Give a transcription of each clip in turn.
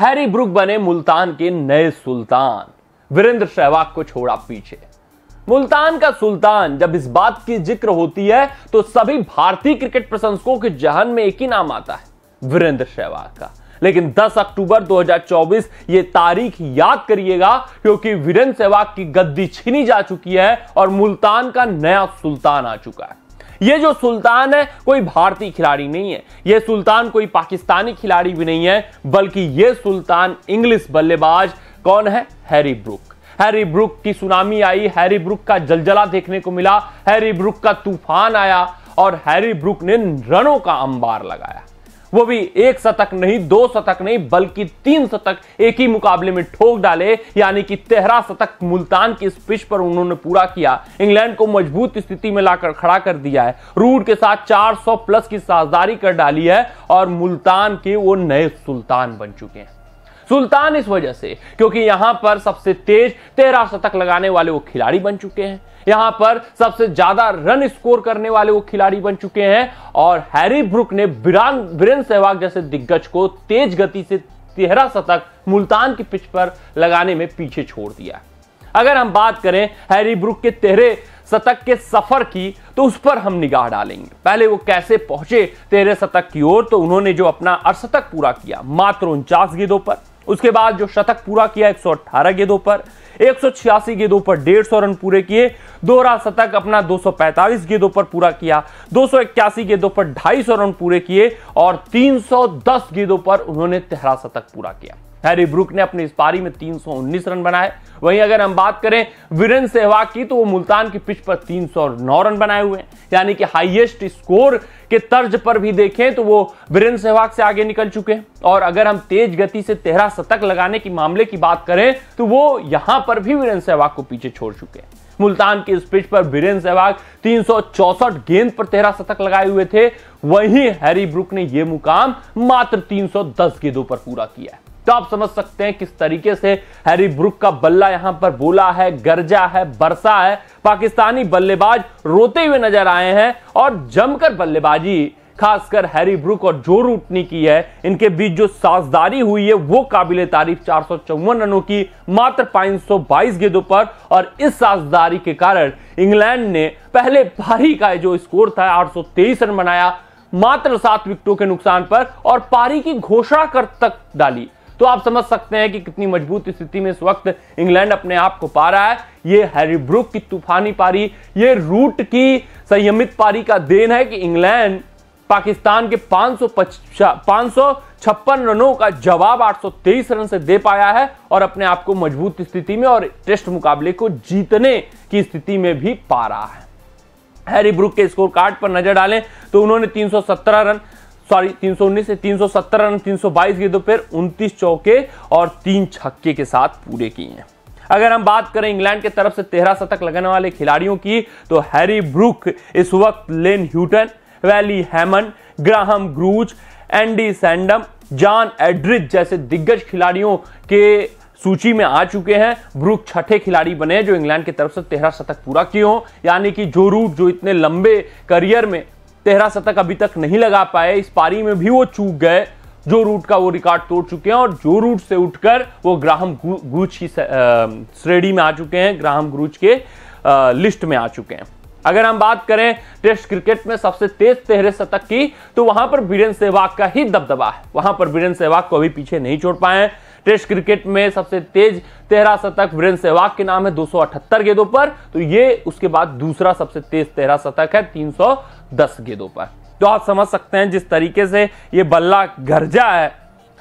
Harry Brook बने मुल्तान के नए सुल्तान वीरेंद्र सहवाग को छोड़ा पीछे मुल्तान का सुल्तान जब इस बात की जिक्र होती है तो सभी भारतीय क्रिकेट प्रशंसकों के जहन में एक ही नाम आता है वीरेंद्र सहवाग का लेकिन 10 अक्टूबर 2024 ये तारीख याद करिएगा क्योंकि वीरेंद्र सहवाग की गद्दी छीनी जा चुकी है और मुल्तान का नया सुल्तान आ चुका है ये जो सुल्तान है कोई भारतीय खिलाड़ी नहीं है ये सुल्तान कोई पाकिस्तानी खिलाड़ी भी नहीं है बल्कि ये सुल्तान इंग्लिश बल्लेबाज कौन है हैरी ब्रुक हैरी ब्रुक की सुनामी आई हैरी ब्रुक का जलजला देखने को मिला हैरी ब्रुक का तूफान आया और हैरी ब्रुक ने रनों का अंबार लगाया वो भी एक शतक नहीं दो शतक नहीं बल्कि तीन शतक एक ही मुकाबले में ठोक डाले यानी कि तेहरा शतक मुल्तान की इस पिच पर उन्होंने पूरा किया इंग्लैंड को मजबूत स्थिति में लाकर खड़ा कर दिया है रूड के साथ 400 प्लस की साझदारी कर डाली है और मुल्तान के वो नए सुल्तान बन चुके हैं सुल्तान इस वजह से क्योंकि यहां पर सबसे तेज तेरह शतक लगाने वाले वो खिलाड़ी बन चुके हैं यहां पर सबसे ज्यादा रन स्कोर करने वाले वो खिलाड़ी बन चुके हैं और हैरी ब्रुक ने बीरेन सहवाग जैसे दिग्गज को तेज गति से तेरह शतक मुल्तान की पिच पर लगाने में पीछे छोड़ दिया अगर हम बात करें हैरी ब्रुक के तेहरे शतक के सफर की तो उस पर हम निगाह डालेंगे पहले वो कैसे पहुंचे तेरे शतक की ओर तो उन्होंने जो अपना अर्शतक पूरा किया मात्र उनचास गेंदों पर उसके बाद जो शतक पूरा किया 118 गेंदों पर एक गेंदों पर डेढ़ सौ रन पूरे किए दोहरा शतक अपना 245 गेंदों पर पूरा किया दो गेंदों पर ढाई रन पूरे किए और 310 गेंदों पर उन्होंने तेहरा शतक पूरा किया हैरी ब्रुक ने अपनी इस पारी में 319 रन बनाए वहीं अगर हम बात करें वीरेंद्र सहवाग की तो वो मुल्तान की पिच पर 309 रन बनाए हुए हैं यानी कि हाईएस्ट स्कोर के तर्ज पर भी देखें तो वो वीरेंद्र सहवाग से आगे निकल चुके हैं और अगर हम तेज गति से तेरह शतक लगाने की मामले की बात करें तो वो यहां पर भी वीरेंद्र सहवाग को पीछे छोड़ चुके हैं मुल्तान की इस पिच पर वीरेंद्र सहवाग तीन गेंद पर तेरह शतक लगाए हुए थे वहीं हैरी ब्रुक ने यह मुकाम मात्र 310 गेंदों पर पूरा किया है तो आप समझ सकते हैं किस तरीके से हैरी ब्रुक का बल्ला यहां पर बोला है गर्जा है बरसा है पाकिस्तानी बल्लेबाज रोते हुए नजर आए हैं और जमकर बल्लेबाजी खासकर हैरी ब्रुक और जो रूटनी की है इनके बीच जो साजदारी हुई है वो काबिल तारीफ चार रनों की मात्र 522 गेंदों पर और इस साजदारी के कारण इंग्लैंड ने पहले पारी का जो स्कोर था 823 रन बनाया मात्र सात विकेटों के नुकसान पर और पारी की घोषणा कर तक डाली तो आप समझ सकते हैं कि कितनी मजबूत स्थिति में इस वक्त इंग्लैंड अपने आप को पा रहा है ये ब्रुक की तूफानी पारी ये रूट की संयमित पारी का देन है कि इंग्लैंड पाकिस्तान के पांच सौ छप्पन रनों का जवाब 823 रन से दे पाया है और अपने आप को मजबूत स्थिति में और टेस्ट मुकाबले को जीतने की स्थिति में भी पा रहा है हैरी ब्रुक के स्कोर कार्ड पर नजर डालें तो उन्होंने 317 रन सॉरी तीन से 370 रन 322 गेंदों पर 29 चौके और तीन छक्के के साथ पूरे किए हैं अगर हम बात करें इंग्लैंड के तरफ से तेरह शतक लगाने वाले खिलाड़ियों की तो हैरी ब्रुक इस वक्त Len Hutton Wally Hammond Graham Gooch Andy Sandham John Edrich जैसे दिग्गज खिलाड़ियों के सूची में आ चुके हैं ब्रुक छठे खिलाड़ी बने जो इंग्लैंड की तरफ से तेरह शतक पूरा किए हों यानी कि जो रूट जो इतने लंबे करियर में तेहरा शतक अभी तक नहीं लगा पाए इस पारी में भी वो चूक गए जो रूट का वो रिकॉर्ड तोड़ चुके हैं और जो रूट से उठकर वो ग्राहम ग्रूच की श्रेणी में आ चुके हैं ग्राहम ग्रूच के आ, लिस्ट में आ चुके हैं अगर हम बात करें टेस्ट क्रिकेट में सबसे तेज तेहरे शतक की तो वहां पर बीरेन सहवाग का ही दबदबा है वहां पर बीरेन सहवाग को अभी पीछे नहीं छोड़ पाए टेस्ट क्रिकेट में सबसे तेज तेहरा शतक वीरेन सहवाग के नाम है दो गेंदों पर तो ये उसके बाद दूसरा सबसे तेज तेहरा शतक है तीन दस गेंदों पर तो आप समझ सकते हैं जिस तरीके से ये बल्ला गर्जा है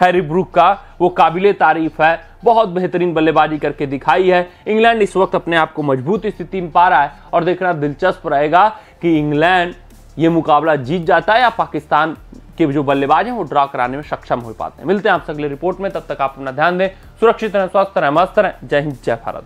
हैरी ब्रूक का वो काबिल तारीफ है बहुत बेहतरीन बल्लेबाजी करके दिखाई है इंग्लैंड इस वक्त अपने आप को मजबूत स्थिति में पा रहा है और देखना दिलचस्प रहेगा कि इंग्लैंड ये मुकाबला जीत जाता है या पाकिस्तान के जो बल्लेबाज हैं वो ड्रॉ कराने में सक्षम हो पाते हैं मिलते हैं आपसे अगले रिपोर्ट में तब तक आप अपना ध्यान दें सुरक्षित रहें स्वस्थ रहें मस्त रहें जय हिंद जय भारत